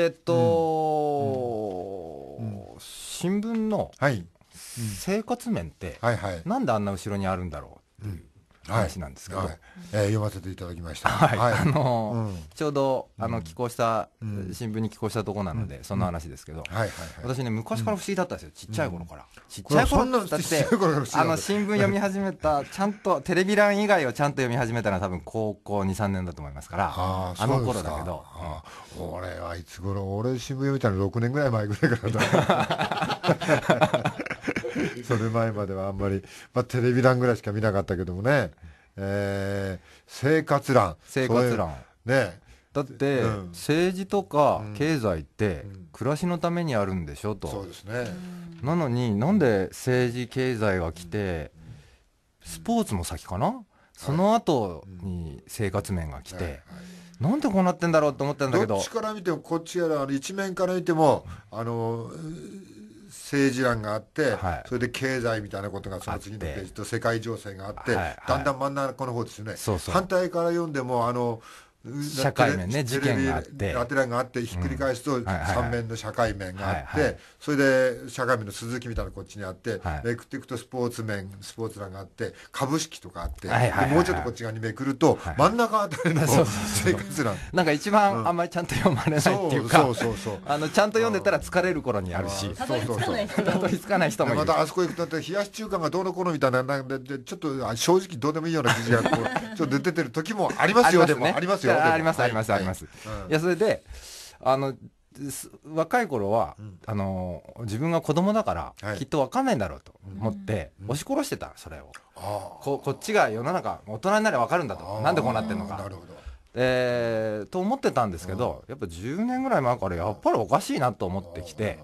えっと、新聞の生活面って、なんであんな後ろにあるんだろうっていう。話なんですけど、はいはい、えー、読ませていただきました、はいあのーうん、ちょうどあの寄稿した、うん、新聞に寄稿したとこなので、うん、その話ですけど、はいはいはい、私ね昔から不思議だったんですよ、ちっちゃい頃から、ちっちゃい頃だってあの新聞読み始めたちゃんとテレビ欄以外をちゃんと読み始めたのは多分高校23年だと思いますからあの頃だけど、俺はいつ頃俺新聞読みたの6年ぐらい前ぐらいからだ それ前まではあんまり、まあ、テレビ欄ぐらいしか見なかったけどもね、えー、生活欄生活欄ねだって、うん、政治とか経済って暮らしのためにあるんでしょと、うん、そうですねなのになんで政治経済が来てスポーツも先かなその後に生活面が来て、はいなんでこうなってんだろうと思ったんだけどどっちから見てもこっちやら一面から見てもあの政治欄があって、はい、それで経済みたいなことがその次のページと世界情勢があって、はい、だんだん真ん中の方ですよね。そうそう反対から読んでもあの社会面ね、事件があって。ラテランがあって、ひっくり返すと、3面の社会面があって、それで、社会面の鈴木みたいなこっちにあって、めくっていくとスポーツ面、スポーツ欄があって、株式とかあって、もうちょっとこっち側にめくると、真ん中あたりの 生活欄。なんか一番あんまりちゃんと読まれないっていうか、あの、ちゃんと読んでたら疲れる頃にあるし、たどり着かない人たかない人もまたあそこ行くと、冷やし中華がどうのこうのみたいな、なんで、ちょっと正直どうでもいいような記事が、ちょっと出てる時もありますよ、でもありますよ。ありますありますあります、いやそれであの若い頃は、うん、あの自分が子供だから、はい、きっと分かんないんだろうと思って、うん、押し殺してたそれをここっちが世の中大人になれば分かるんだとなんでこうなってんのか。なるほどえー、と思ってたんですけど、やっぱ10年ぐらい前からやっぱりおかしいなと思ってきて、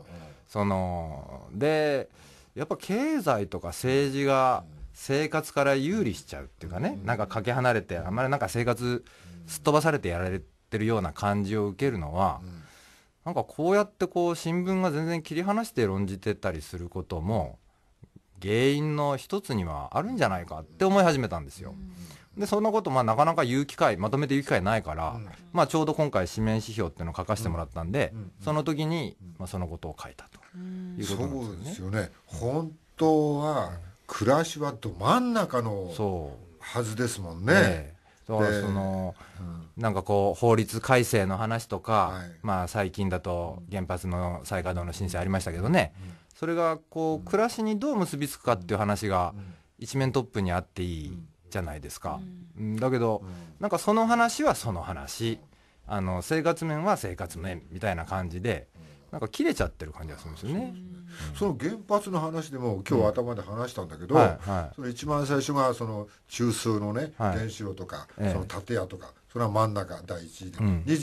そのでやっぱ経済とか政治が生活から有利しちゃうっていうかね、なんかかけ離れてあんまりなんか生活すっ飛ばされてやられてるような感じを受けるのは、うん、なんかこうやってこう新聞が全然切り離して論じてたりすることも原因の一つにはあるんじゃないかって思い始めたんですよ。でそんなことまあなかなか言う機会まとめて言う機会ないから、うん、まあ、ちょうど今回紙面指標っていうのを書かせてもらったんで、うんうん、その時に、まあ、そのことを書いたということなんですよね。よね本当は暮らしはど真ん中のはずですもんね。ねだからその、うん、なんかこう法律改正の話とか、はい、まあ最近だと原発の再稼働の申請ありましたけどね、うん、それがこう暮らしにどう結びつくかっていう話が一面トップにあっていいじゃないですか、うん、だけど、なんかその話はその話あの生活面は生活面みたいな感じでなんか切れちゃってる感じがするんですよね。その原発の話でも今日頭で話したんだけど、はいその一番最初がその中枢のね、原子炉とか、その建屋とか、それは真ん中第一で、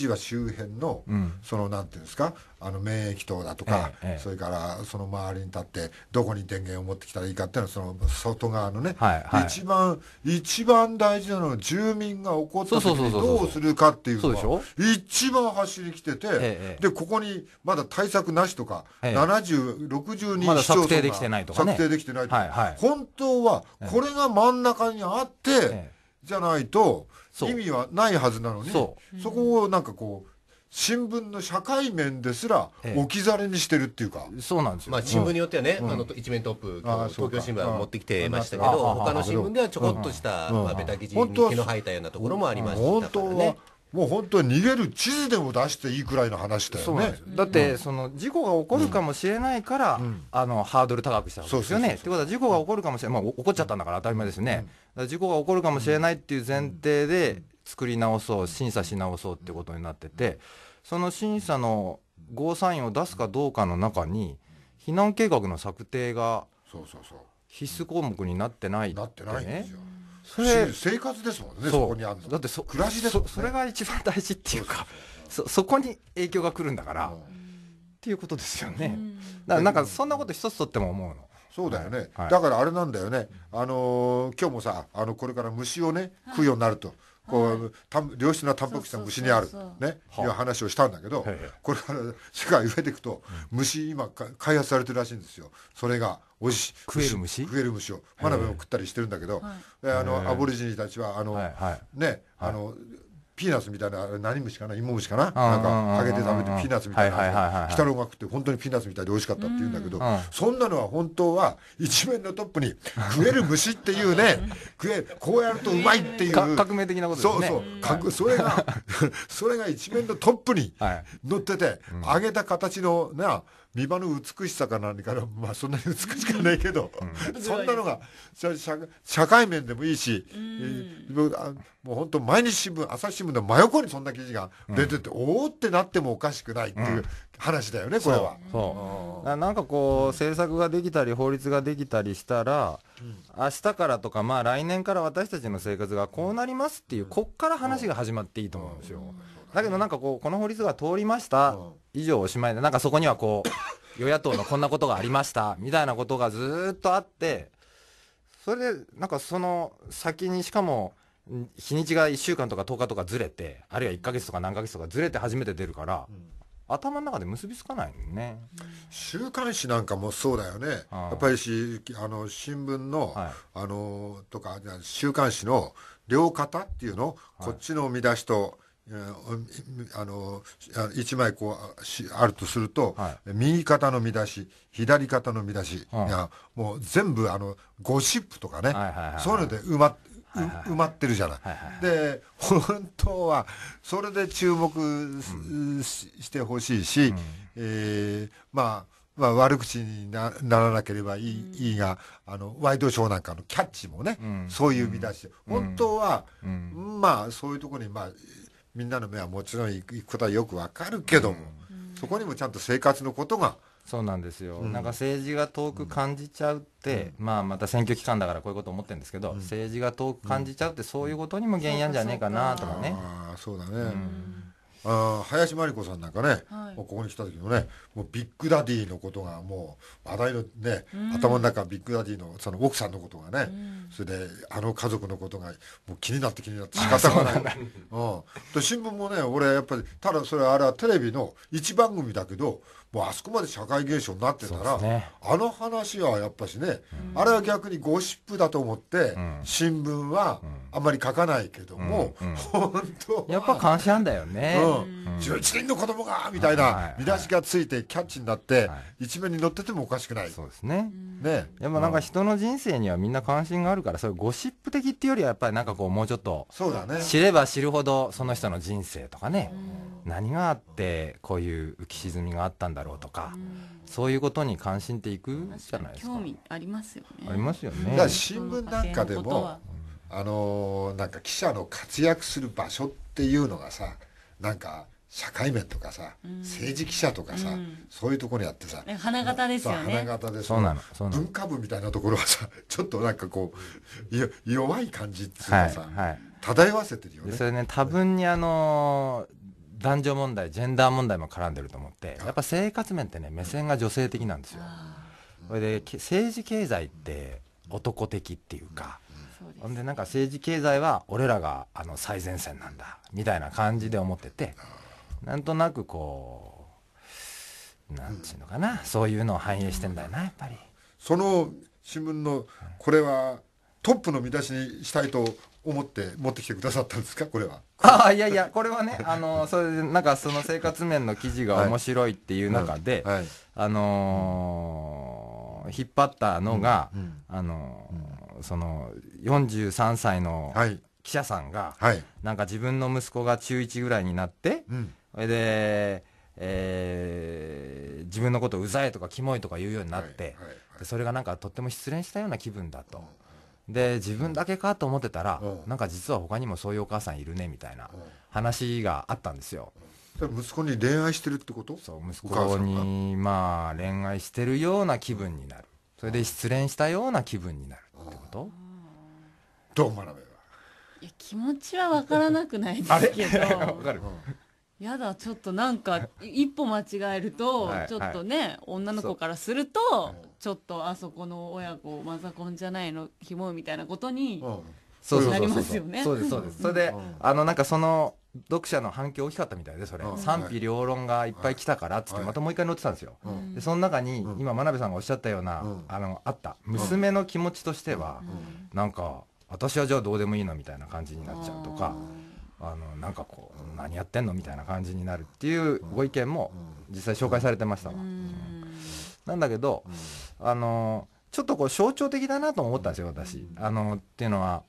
うん、は周辺の、うん、そのなんていうんですかあの免疫等だとか、ええ、それからその周りに立ってどこに電源を持ってきたらいいかっていうのはその外側のね、はいはい、一番一番大事なのは住民が怒った時にどうするかっていうのが一番走りきてて、え、でここにまだ対策なしとか、ええ、7060人市町村が、策定できてないとか、ね、策定できてないとか、はいはい、本当はこれが真ん中にあって、じゃないと。意味はないはずなのにそこをなんかこう新聞の社会面ですら置き去りにしてるっていうか、ええ、そうなんですよ、まあ、新聞によってはね、うん、あの一面トップ、東京新聞は持ってきてましたけど、他の新聞ではちょこっとした、まあ、ベタ記事に毛の生えたようなところもありましたからね。もう本当に逃げる地図でも出していいくらいの話だよね。だって、その事故が起こるかもしれないから、あのハードル高くしたわけですよね。ってことは事故が起こるかもしれない、まあ起こっちゃったんだから当たり前ですね。事故が起こるかもしれないっていう前提で作り直そう、審査し直そうってことになってて、その審査のゴーサインを出すかどうかの中に、避難計画の策定が必須項目になってないって、ね、なってないんですよ。それ生活ですもんね、そこにあるだってそ暮らしです、ね、それが一番大事っていうか、そそこに影響が来るんだから、っていうことですよね。だからなんかそんなこと一つとっても思うの。そうだよね、はい、だからあれなんだよね、あのー、今日もさあのこれから虫をね食うようになると。こうた良質なタンパク質が虫にあるねいう話をしたんだけど、これから世界植えていくと、虫今開発されてるらしいんですよそれがおし食える虫食える虫を真鍋も食ったりしてるんだけど、あのアボリジニたちはあの、はい、ねあのピーナッツみたいな何虫かな芋虫かななんかかけて食べてピーナッツみたいな北太郎が食って本当にピーナッツみたいで美味しかったって言うんだけどそんなのは本当は一面のトップに食える虫っていうね 食えこうやるとうまいっていう革命的なことですねそうそうそれがそれが一面のトップに乗ってて揚げた形のな、ね美の美しさか何かの、まあ、そんなに美しくはないけど、うん、そんなのが社社会面でもいいし、うんえー、もう本当毎日新聞朝日新聞の真横にそんな記事が出てて、うん、おおってなってもおかしくないっていう話だよね、うん、これは。そうなんかこう政策ができたり法律ができたりしたら、明日からとか、まあ、来年から私たちの生活がこうなりますっていうこっから話が始まっていいと思うんですよ。だけどなんかこう、この法律が通りました、以上おしまいで、なんかそこにはこう、与野党のこんなことがありました、みたいなことがずっとあって、それで、なんかその先にしかも、日にちが1週間とか10日とかずれて、あるいは1か月とか何ヶ月とかずれて初めて出るから、うん頭の中で結びつかないね週刊誌なんかもそうだよね、ああやっぱりしあの新聞の、はい、あのとか週刊誌の両肩っていうの、はい、こっちの見出しとあの1枚こうあるとすると、はい、右肩の見出し左肩の見出しが、うん、もう全部あのゴシップとかね、そういうので埋ま埋まってるじゃない、はいはい、で本当はそれで注目、うん、してほしいし、うん、えー、まあまあ、悪口にならなければいい,、いいがあのワイドショーなんかのキャッチもね、そういう見出し、本当は、まあそういうところにまあみんなの目はもちろん行くことはよくわかるけども、そこにもちゃんと生活のことがそうなんですよ、うん、なんか政治が遠く感じちゃうって、うん、まあまた選挙期間だからこういうこと思ってるんですけど、うん、政治が遠く感じちゃうって、そういうことにも原因るんじゃねえかなとかね。あそうだね、あ林真理子さんなんかね、はい、ここに来た時のねもうビッグダディのことがもう話題のね、うん、頭の中ビッグダディのその奥さんのことがね、うん、それであの家族のことがもう気になって気になって仕方がない。うん、で新聞もね俺やっぱりただそれあれはテレビの一番組だけどもうあそこまで社会現象になってたら、ね、あの話はやっぱしね、うん、あれは逆にゴシップだと思って、うん、新聞はあんまり書かないけども、うん、本当やっぱ関心なんだよね、うん、11人の子供がみたいな見出しがついてキャッチになって、はい、一面に載っててもおかしくないそうですねねでもなんか人の人生にはみんな関心があるからそういうゴシップ的っていうよりはやっぱりなんかこうもうちょっとそうだ、ね、知れば知るほどその人の人生とかね、何があってこういう浮き沈みがあったんだろうとか、そういうことに関心っていくじゃないですか興味ありますよねありますよね新聞なんかでもあのなんか記者の活躍する場所っていうのがさなんか社会面とかさ、政治記者とかさ、うん、そういうところにあってさ花形ですよね花形でそうなのそうなの文化部みたいなところはさちょっとなんかこう弱い感じっていうかさ、はいはい、漂わせてるよねそれね多分にあのー男女問題ジェンダー問題も絡んでると思ってやっぱ生活面ってね目線が女性的なんですよ。それで政治経済って男的っていうか、ほんでなんか政治経済は俺らがあの最前線なんだみたいな感じで思っててなんとなくこうなんていうのかな、そういうのを反映してんだよなやっぱり。その新聞のこれはトップの見出しにしたいと思って持ってきてくださったんですかこれはああいやいやこれはねあのそれでなんかその生活面の記事が面白いっていう中で、はいはい、あのー、引っ張ったのが、うんうん、あのー、その43歳の記者さんが、はい、なんか自分の息子が中1ぐらいになって、うん、それで、えー、自分のことうざいとかキモいとか言うようになって、それがなんかとっても失恋したような気分だと。で自分だけかと思ってたら、なんか実は他にもそういうお母さんいるねみたいな話があったんですよ、息子に恋愛してるってことそう息子にまあ恋愛してるような気分になるそれで失恋したような気分になるってことどう学べばいや気持ちは分からなくないですけど分 かる、やだちょっとなんか一歩間違えると、ちょっとね、はい、女の子からするとちょっとあそこの親子マザコンじゃないのひもみたいなことになりますよね。そうですそうです。それで、うん、あのなんかその読者の反響大きかったみたいでそれ、うん、賛否両論がいっぱい来たからっつってまたもう一回載ってたんですよ、うん、でその中に、うん、今真鍋さんがおっしゃったような、あのあった娘の気持ちとしては、うん、なんか私はじゃあどうでもいいのみたいな感じになっちゃうとか。あのなんかこう、何やってんのみたいな感じになるっていうご意見も実際紹介されてましたわ。なんだけど、あのちょっとこう象徴的だなと思ったんですよ私。あのっていうのは、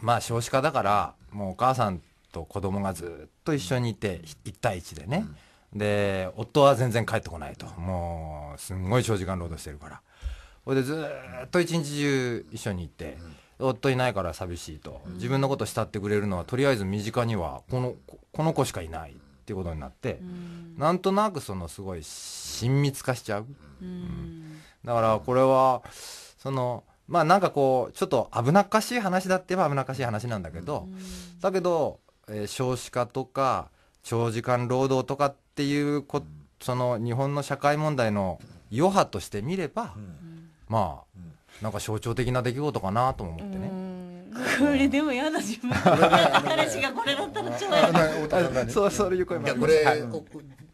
まあ少子化だからもうお母さんと子供がずっと一緒にいて1対1でね、で夫は全然帰ってこないともうすんごい長時間労働してるから。それでずっと一日中一緒にいて。夫いないから寂しいと、自分のこと慕ってくれるのはとりあえず身近にはこのこの子しかいないっていうことになって、なんとなくそのすごい親密化しちゃう、うん、だからこれはそのまあなんかこうちょっと危なっかしい話だって言えば危なっかしい話なんだけど、だけど、えー、少子化とか長時間労働とかっていうこ、その日本の社会問題の余波として見れば、まあ、なんか象徴的な出来事かなと思ってね。これでも嫌だ自分。彼 氏がこれだったらそうそういう声も。これ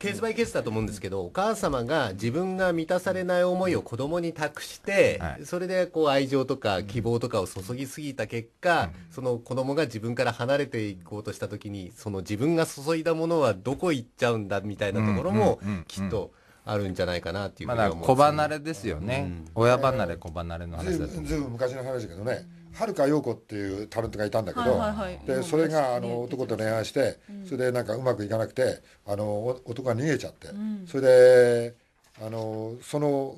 ケースバイケースだと思うんですけど、お母様が自分が満たされない思いを子供に託して、それでこう愛情とか希望とかを注ぎすぎた結果、その子供が自分から離れていこうとした時に、その自分が注いだものはどこ行っちゃうんだみたいなところもきっと。あるんじゃないかなっていうふうに思いまね、まあ、子離れですよね、うん、親離れ子離れの話だとずいぶん昔の話だけどねはるか陽子っていうタレントがいたんだけど、はいはいはい、でそれがあの男と恋愛して、それでなんかうまくいかなくてあの男が逃げちゃって、うん、それであのその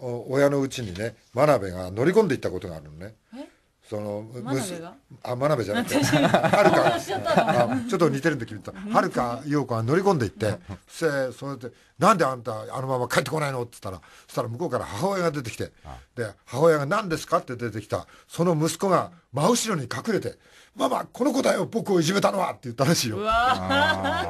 親のうちにね真鍋が乗り込んでいったことがあるのね。えその真鍋があ真鍋じゃなくてはるかちょっと似てるんで君とはるか陽子が乗り込んでいってそそれで「なんであんたあのまま帰ってこないの?」って言ったらそしたら向こうから母親が出てきてで母親が「何ですか?」って出てきたその息子が真後ろに隠れて「ママこの子だよ僕をいじめたのは」って言ったらしいよ。な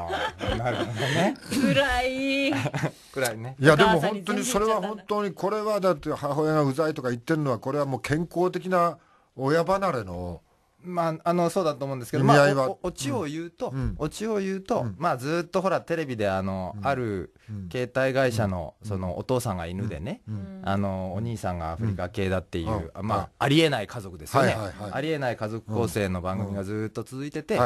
るほどね。暗い。暗いね。いやでも本当にそれは本当にこれはだって母親がうざいとか言ってるのはこれはもう健康的な。親離れのまあ、あのそうだと思うんですけど、まあ、オチを言うと、オチを言うと、まあ、ずっとほら、テレビであの、ある携帯会社の,、そのお父さんが犬でね、あの、お兄さんがアフリカ系だっていう、まあ、ありえない家族ですよね、ありえない家族構成の番組がずっと続いてて、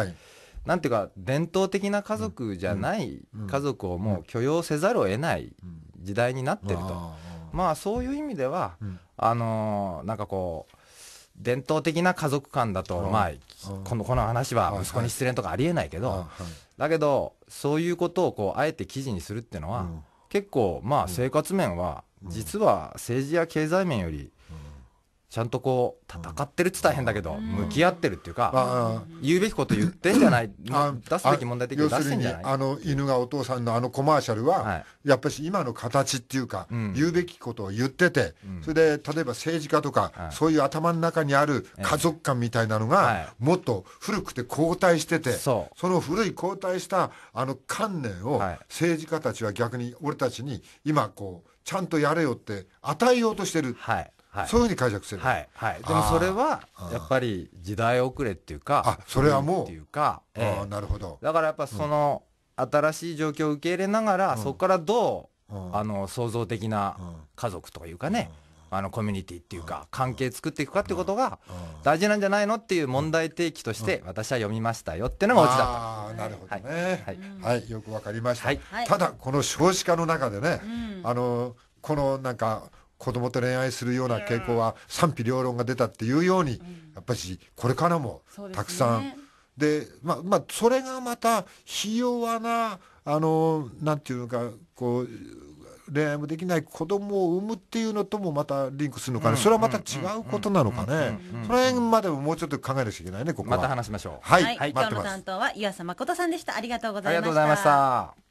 なんていうか、伝統的な家族じゃない家族をもう許容せざるを得ない時代になってると、まあ、そういう意味では、あのなんかこう、伝統的な家族間だと、まあ、このこの話は息子に失恋とかありえないけど、だけど、そういうことをこうあえて記事にするっていうのは、結構、まあ、生活面は、実は政治や経済面より、ちゃんとこう、戦ってるって大変だけど、向き合ってるっていうか、言うべきこと言ってんじゃない、出すべき問題的に出すんじゃないあの犬がお父さんのあのコマーシャルは、やっぱり今の形っていうか、言うべきことを言ってて、それで例えば政治家とか、そういう頭の中にある家族観みたいなのが、もっと古くて後退してて、その古い後退したあの観念を、政治家たちは逆に俺たちに今こう、ちゃんとやれよって与えようとしてる。はいはい、そういうふうに解釈する、はいはい、でもそれはやっぱり時代遅れっていうかあそれはもうっていうか、えー、なるほどだからやっぱその、新しい状況を受け入れながら、うん、そこからどう、うん、あの創造的な家族というかね、うん、あのコミュニティっていうか、関係作っていくかってことが大事なんじゃないのっていう問題提起として、私は読みましたよっていうのがオチだった。あなるほどね、はいはい、はい、よくわかりました、はい、ただこの少子化の中でね、うん、あのこのなんか子供と恋愛するような傾向は賛否両論が出たっていうように、やっぱしこれからもたくさん。で、まあ、まあ、それがまた、ひ弱な、あの、なんていうのか、こう、恋愛もできない子供を産むっていうのともまたリンクするのかね、それはまた違うことなのかね、その辺までももうちょっと考えなきゃいけないね、ここは。また話しましょう。はい、はい、今日の担当は誠さんでした。ありがとうございました。ありがとうございました。